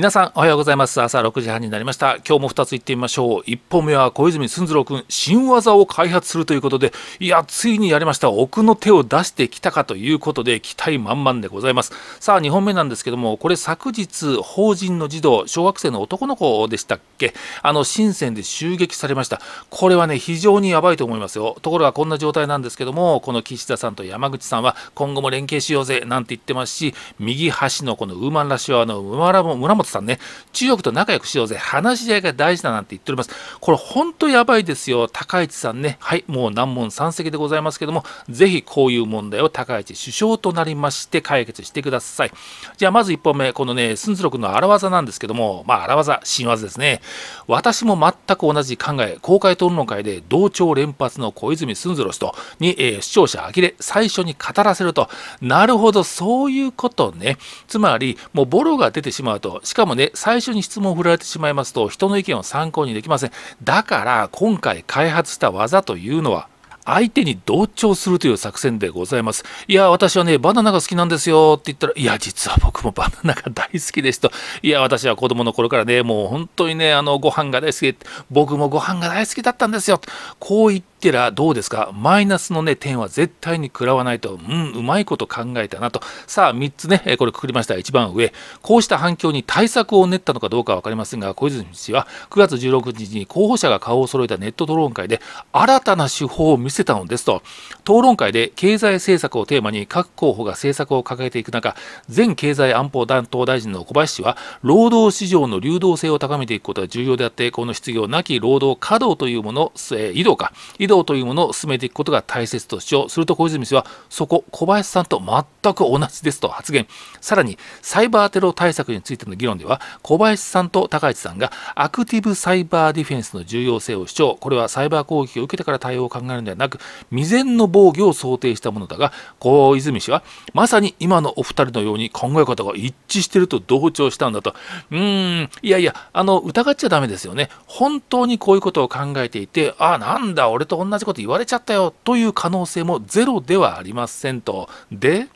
皆さんおはようございます朝6時半になりました今日も2ついってみましょう1本目は小泉ずろ郎君新技を開発するということでいやついにやりました奥の手を出してきたかということで期待満々でございますさあ2本目なんですけどもこれ昨日法人の児童小学生の男の子でしたっけあの深センで襲撃されましたこれはね非常にやばいと思いますよところがこんな状態なんですけどもこの岸田さんと山口さんは今後も連携しようぜなんて言ってますし右端のこのウーマンラッシュワの村も村本さんね、中国と仲良くしようぜ、話し合いが大事だなんて言っております。これ、ほんとやばいですよ、高市さんね、はい、もう難問山積でございますけども、ぜひこういう問題を高市首相となりまして、解決してください。じゃあ、まず1本目、このね、スンズロ君の荒技なんですけども、まあ、荒技、新技ですね。私も全く同じ考え、公開討論会で同調連発の小泉スンズロ氏とに、えー、視聴者呆れ、最初に語らせると、なるほど、そういうことね。つまり、もうボロが出てしまうと、かかもね、最初に質問を振られてしまいますと、人の意見を参考にできません。だから、今回開発した技というのは、相手に同調するという作戦でございます。いや、私はね、バナナが好きなんですよって言ったら、いや、実は僕もバナナが大好きですと。いや、私は子供の頃からね、もう本当にね、あの、ご飯が大好き、僕もご飯が大好きだったんですよと。こう言って、テラどうですかマイナスのね、点は絶対に食らわないと、うん、うまいこと考えたなと。さあ、3つね、これくくりました。一番上。こうした反響に対策を練ったのかどうか分かりませんが、小泉氏は9月16日に候補者が顔を揃えたネット討論会で新たな手法を見せたのですと。討論会で経済政策をテーマに各候補が政策を掲げていく中、前経済安保担当大臣の小林氏は、労働市場の流動性を高めていくことは重要であって、この失業なき労働稼働というもの、えー、移動か、移導というものを進めていくことが大切と主張すると小泉氏はそこ小林さんと全く同じですと発言さらにサイバーテロ対策についての議論では小林さんと高市さんがアクティブサイバーディフェンスの重要性を主張これはサイバー攻撃を受けてから対応を考えるのではなく未然の防御を想定したものだが小泉氏はまさに今のお二人のように考え方が一致していると同調したんだとうーんいやいやあの疑っちゃだめですよね本当にこういうことを考えていてあなんだ俺と同じこと言われちゃったよという可能性もゼロではありませんと。で、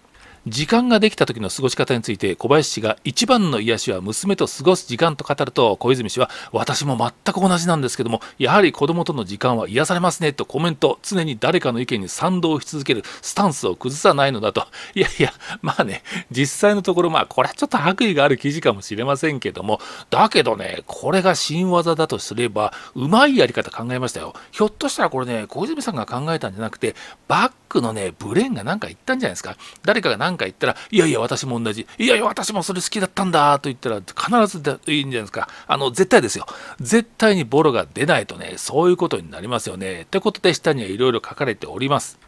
時間ができた時の過ごし方について小林氏が一番の癒しは娘と過ごす時間と語ると小泉氏は私も全く同じなんですけどもやはり子供との時間は癒されますねとコメント常に誰かの意見に賛同し続けるスタンスを崩さないのだといやいやまあね実際のところまあこれはちょっと悪意がある記事かもしれませんけどもだけどねこれが新技だとすればうまいやり方考えましたよひょっとしたらこれね小泉さんが考えたんじゃなくてバックのね、ブレーンが何か言ったんじゃないですか。誰かが何か言ったら、いやいや、私も同じ。いやいや、私もそれ好きだったんだと言ったら、必ずだいいんじゃないですか。あの、絶対ですよ。絶対にボロが出ないとね、そういうことになりますよね。ってことで、下にはいろいろ書かれております。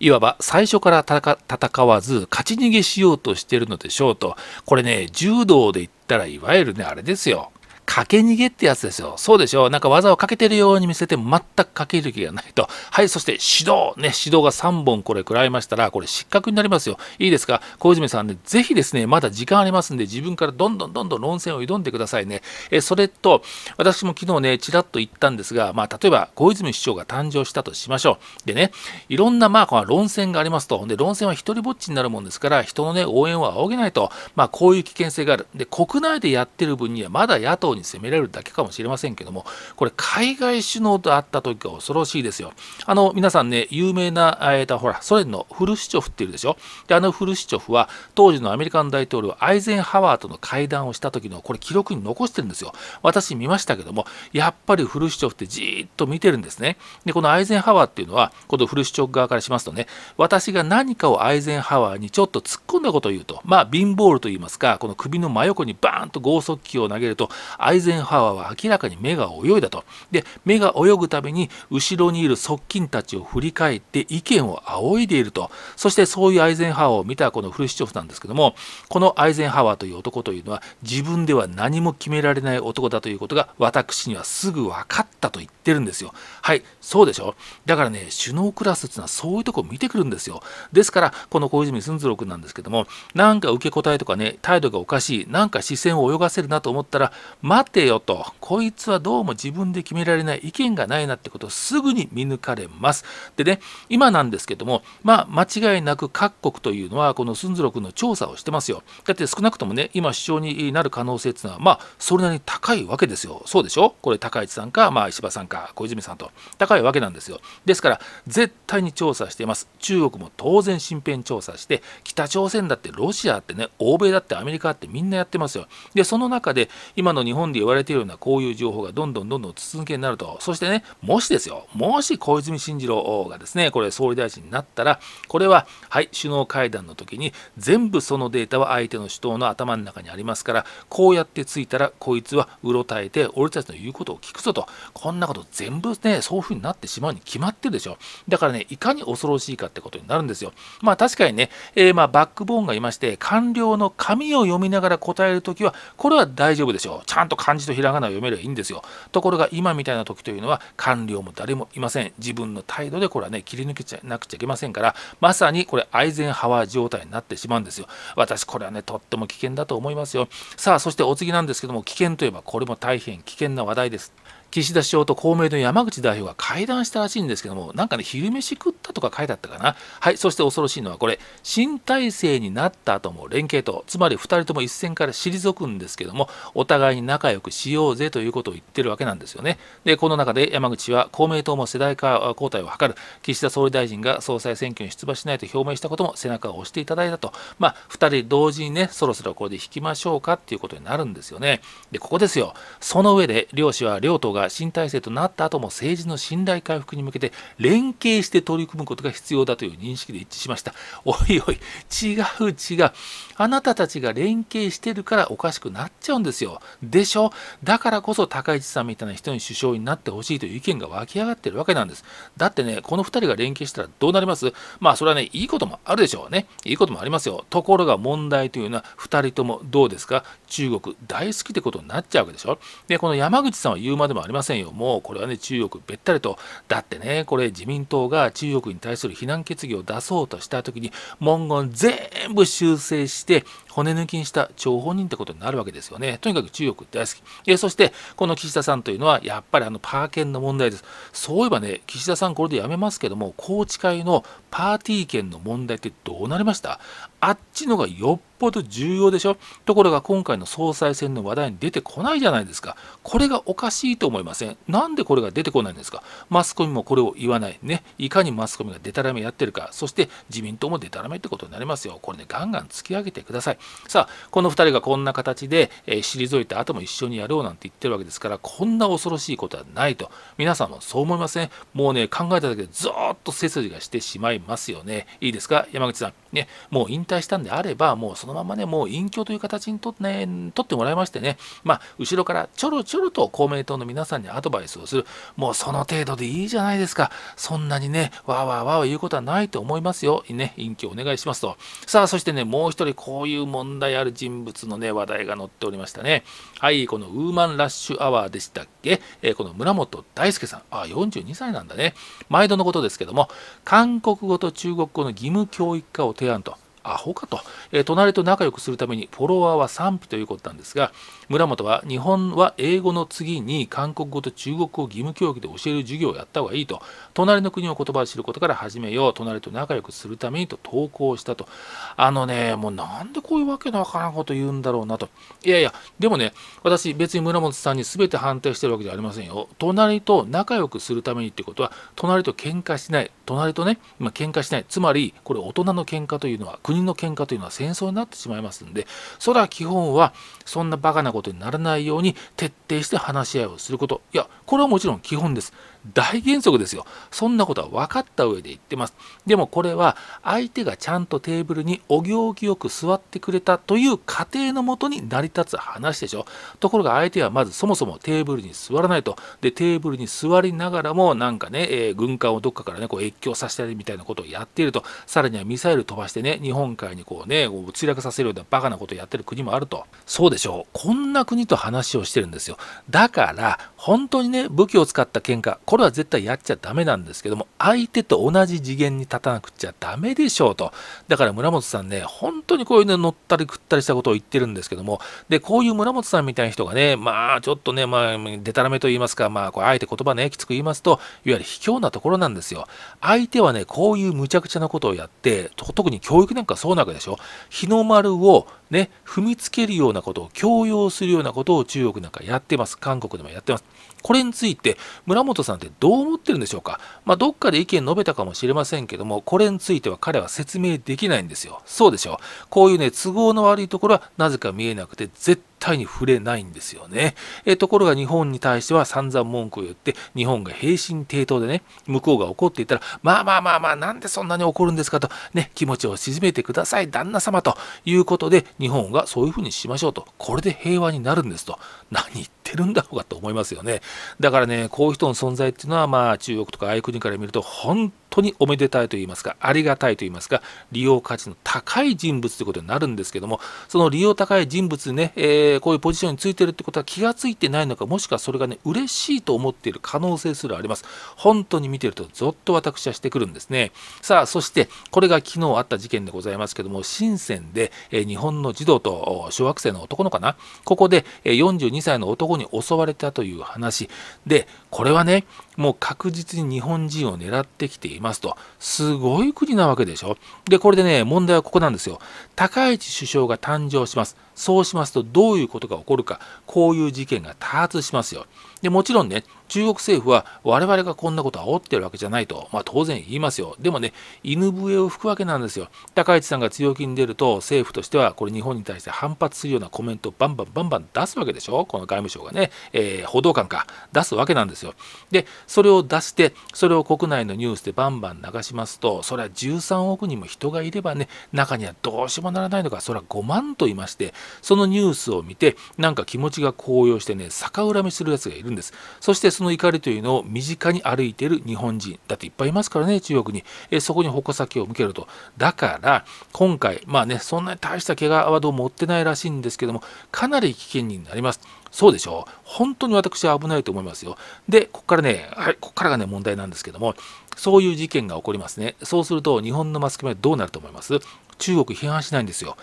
いわば最初から戦わず勝ち逃げしようとしてるのでしょうと。これね、柔道で言ったらいわゆるね、あれですよ。駆け逃げってやつですよ。そうでしょう。なんか技をかけてるように見せて全くかける気がないと。はい、そして指導。ね、指導が3本これ食らいましたら、これ失格になりますよ。いいですか小泉さんね、ぜひですね、まだ時間ありますんで、自分からどんどんどんどん論戦を挑んでくださいね。えそれと、私も昨日ね、ちらっと言ったんですが、まあ、例えば小泉市長が誕生したとしましょう。でね、いろんなまあ、この論戦がありますと。で、論戦は一人ぼっちになるもんですから、人のね、応援を仰げないと。まあ、こういう危険性がある。で、国内でやってる分には、まだ野党に攻められるだけかもしれませんけどもこれ海外首脳と会った時が恐ろしいですよあの皆さんね有名な、えーほらソ連のフルシチョフっているでしょであのフルシチョフは当時のアメリカの大統領アイゼンハワーとの会談をした時のこれ記録に残してるんですよ私見ましたけどもやっぱりフルシチョフってじーっと見てるんですねでこのアイゼンハワーっていうのはこのフルシチョフ側からしますとね私が何かをアイゼンハワーにちょっと突っ込んだことを言うとまあビンボールといいますかこの首の真横にバーンと剛速球を投げるとアイゼンハワーは明らかに目が泳いだとで目が泳ぐために後ろにいる側近たちを振り返って意見を仰いでいるとそしてそういうアイゼンハワーを見たこのフルシチョフなんですけどもこのアイゼンハワーという男というのは自分では何も決められない男だということが私にはすぐ分かったと言ってるんですよはいそうでしょだからね首脳クラスっていうのはそういうとこ見てくるんですよですからこの小泉純次郎君なんですけどもなんか受け答えとかね態度がおかしいなんか視線を泳がせるなと思ったらま待てよとこいつはどうも自分で決められない意見がないなってことをすぐに見抜かれますでね今なんですけどもまあ間違いなく各国というのはこのスンズロ君の調査をしてますよだって少なくともね今首相になる可能性っていうのはまあそれなりに高いわけですよそうでしょこれ高市さんかまあ石破さんか小泉さんと高いわけなんですよですから絶対に調査しています中国も当然身辺調査して北朝鮮だってロシアってね欧米だってアメリカってみんなやってますよでその中で今の日本本で言われているようなこういう情報がどんどんどんどん続けになると、そしてね、もしですよ、もし小泉進次郎がですね、これ総理大臣になったら、これは、はい、首脳会談の時に全部そのデータは相手の首頭の頭の中にありますから、こうやってついたら、こいつはうろたえて、俺たちの言うことを聞くぞと、こんなこと全部ね、そういう風になってしまうに決まってるでしょ。だからね、いかに恐ろしいかってことになるんですよ。まあ確かにね、えー、まあバックボーンがいまして、官僚の紙を読みながら答えるときは、これは大丈夫でしょう。ちゃんとと漢字とひらがなを読めればいいんですよところが今みたいな時というのは官僚も誰もいません自分の態度でこれはね切り抜けちゃなくちゃいけませんからまさにこれアイゼンハワー状態になってしまうんですよ私これはねとっても危険だと思いますよさあそしてお次なんですけども危険といえばこれも大変危険な話題です岸田首相と公明の山口代表が会談したらしいんですけども、なんかね、昼飯食ったとか書いてあったかな。はい、そして恐ろしいのはこれ、新体制になった後も連携と、つまり2人とも一線から退くんですけども、お互いに仲良くしようぜということを言ってるわけなんですよね。で、この中で山口は公明党も世代交代を図る、岸田総理大臣が総裁選挙に出馬しないと表明したことも背中を押していただいたと、まあ、2人同時にね、そろそろこれで引きましょうかっていうことになるんですよね。で、ここですよ。その上で、両氏は両党が新体制となった後も政治の信頼回復に向けて連携して取り組むことが必要だという認識で一致しました。おいおい、違う違う。あなたたちが連携してるからおかしくなっちゃうんですよ。でしょだからこそ高市さんみたいな人に首相になってほしいという意見が湧き上がってるわけなんです。だってね、この2人が連携したらどうなりますまあそれはね、いいこともあるでしょうね。いいこともありますよ。ところが問題というのは2人ともどうですか中国大好きってことになっちゃうわけでしょ。で、この山口さんは言うまでもありませんよ。もうこれはね、中国べったりと。だってね、これ自民党が中国に対する非難決議を出そうとした時に文言全部修正してして骨抜きにした張本人ってことになるわけですよね。とにかく中国大好き。えそして、この岸田さんというのは、やっぱりあのパー券の問題です。そういえばね、岸田さんこれでやめますけども、宏池会のパーティー券の問題ってどうなりましたあっちのがよっぽど重要でしょところが今回の総裁選の話題に出てこないじゃないですか。これがおかしいと思いません。なんでこれが出てこないんですかマスコミもこれを言わない。ね。いかにマスコミがデタラメやってるか。そして自民党もデタラメってことになりますよ。これね、ガンガン突き上げてください。さあこの2人がこんな形で、えー、退いた後も一緒にやろうなんて言ってるわけですからこんな恐ろしいことはないと皆さんもそう思いませんもうね考えただけでずっと背筋がしてしまいますよねいいですか山口さんねもう引退したんであればもうそのままねもう隠居という形にとっね、取ってもらいましてねまあ後ろからちょろちょろと公明党の皆さんにアドバイスをするもうその程度でいいじゃないですかそんなにねわーわーわー言うことはないと思いますよね隠居お願いしますとさあそしてねもう一人こういう問題ある人物のね、話題が載っておりましたね。はい、このウーマンラッシュアワーでしたっけ、えー、この村本大輔さん、あ、42歳なんだね。毎度のことですけども、韓国語と中国語の義務教育化を提案と。アホかと、えー、隣と仲良くするためにフォロワーは賛否ということなんですが村本は日本は英語の次に韓国語と中国語を義務教育で教える授業をやった方がいいと隣の国の言葉を知ることから始めよう隣と仲良くするためにと投稿したとあのねもうなんでこういうわけのわからんこと言うんだろうなといやいやでもね私別に村本さんに全て反対してるわけじゃありませんよ隣と仲良くするためにってことは隣と喧嘩しない隣とね、今喧嘩しないつまりこれ大人の喧嘩というのは国国の喧嘩というのは戦争になってしまいますんでそれは基本はそんなバカなことにならないように徹底して話し合いをすることいやこれはもちろん基本です大原則ですよそんなことは分かった上で言ってますでもこれは相手がちゃんとテーブルにお行儀よく座ってくれたという過程のもとに成り立つ話でしょところが相手はまずそもそもテーブルに座らないとでテーブルに座りながらもなんかね、えー、軍艦をどっかからねこう越境させたりみたいなことをやっているとさらにはミサイル飛ばしてね日本本海にこうね、墜落させるようなバカなことをやってる国もあると。そうでしょう。こんな国と話をしてるんですよ。だから、本当にね、武器を使った喧嘩、これは絶対やっちゃダメなんですけども、相手と同じ次元に立たなくちゃダメでしょうと。だから村本さんね、本当にこういうね、乗ったり食ったりしたことを言ってるんですけども、で、こういう村本さんみたいな人がね、まあ、ちょっとね、まあ、でたらめと言いますか、まあ、こうあえて言葉ね、きつく言いますと、いわゆる卑怯なところなんですよ。相手はね、こういう無茶苦茶なことをやって、特に教育なんかかそうなわけでしょ日の丸をね、踏みつけるようなことを強要するようなことを中国なんかやってます。韓国でもやってます。これについて村本さんってどう思ってるんでしょうか、まあ、どっかで意見述べたかもしれませんけどもこれについては彼は説明できないんですよそうでしょうこういうね都合の悪いところはなぜか見えなくて絶対に触れないんですよねえところが日本に対しては散々文句を言って日本が平身抵当でね向こうが怒っていたらまあまあまあまあなんでそんなに怒るんですかとね気持ちを鎮めてください旦那様ということで日本がそういうふうにしましょうとこれで平和になるんですと何言っってるんだろうかと思いますよね。だからね、こういう人の存在っていうのは、まあ、中国とかああいう国から見ると、本当におめでたいと言いますか、ありがたいと言いますか、利用価値の高い人物ということになるんですけども、その利用高い人物ね、えー、こういうポジションについてるってことは気がついてないのか、もしくはそれがね、嬉しいと思っている可能性すらあります。本当に見てると、ぞっと私はしてくるんですね。さあ、そして、これが昨日あった事件でございますけども、深センで、えー、日本の児童と小学生の男のかな、ここで、えー、42歳の男に襲われたという話でこれはね、もう確実に日本人を狙ってきていますと。すごい国なわけでしょ。で、これでね、問題はここなんですよ。高市首相が誕生します。そうしますと、どういうことが起こるか、こういう事件が多発しますよ。で、もちろんね、中国政府は我々がこんなこと煽ってるわけじゃないと、まあ、当然言いますよ。でもね、犬笛を吹くわけなんですよ。高市さんが強気に出ると、政府としてはこれ日本に対して反発するようなコメントをバンバンバンバン出すわけでしょ。この外務省がね、えー、報道官か、出すわけなんですよ。ですよ。でそれを出してそれを国内のニュースでバンバン流しますとそれは13億人も人がいればね中にはどうしようもならないのかそれは5万と言いましてそのニュースを見てなんか気持ちが高揚してね逆恨みするやつがいるんです。そしてその怒りというのを身近に歩いている日本人だっていっぱいいますからね中国に、えそこに矛先を向けるとだから今回まあねそんなに大した怪我はどう持ってないらしいんですけどもかなり危険になります。そうでしょう。本当に私は危ないと思いますよ。で、ここからね、はい、ここからがね、問題なんですけども、そういう事件が起こりますね。そうすると、日本のマスコミはどうなると思います中国批判しないんですよ。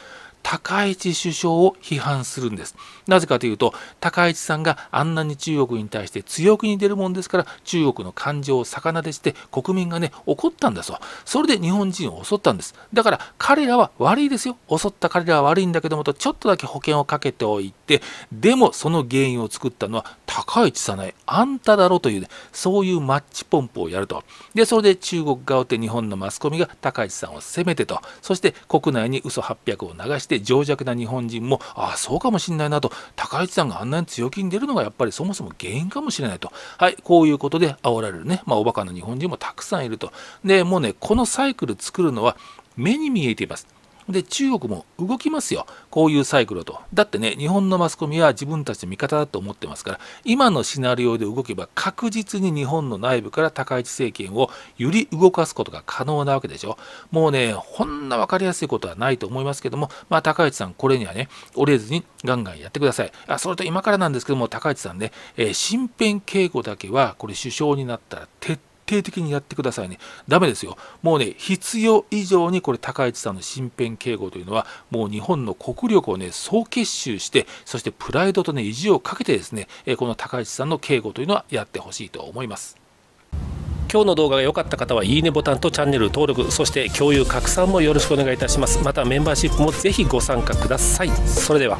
高市首相を批判するんです。なぜかというと、高市さんがあんなに中国に対して強気に出るもんですから、中国の感情を逆なでして国民がね、怒ったんだそう。それで日本人を襲ったんです。だから彼らは悪いですよ。襲った彼らは悪いんだけどもと、ちょっとだけ保険をかけておい、でもその原因を作ったのは高市早苗、あんただろというね、そういうマッチポンプをやると。で、それで中国側て日本のマスコミが高市さんを責めてと、そして国内に嘘800を流して情弱な日本人も、ああ、そうかもしれないなと、高市さんがあんなに強気に出るのがやっぱりそもそも原因かもしれないと。はい、こういうことで煽られるね、まあ、おバカな日本人もたくさんいると。で、もうね、このサイクル作るのは目に見えています。で、中国も動きますよ。こういうサイクルと。だってね、日本のマスコミは自分たちの味方だと思ってますから、今のシナリオで動けば確実に日本の内部から高市政権をより動かすことが可能なわけでしょ。もうね、ほんな分かりやすいことはないと思いますけども、まあ、高市さん、これにはね、折れずにガンガンやってください。あそれと今からなんですけども、高市さんね、え身辺警護だけは、これ首相になったら徹底底的にやってくださいね。ダメですよ。もうね、必要以上にこれ、高市さんの身辺警護というのは、もう日本の国力をね、総結集して、そしてプライドとね、意地をかけてですね、この高市さんの警護というのはやってほしいと思います。今日の動画が良かった方は、いいねボタンとチャンネル登録、そして共有、拡散もよろしくお願いいたします。またメンバーシップもぜひご参加ください。それでは。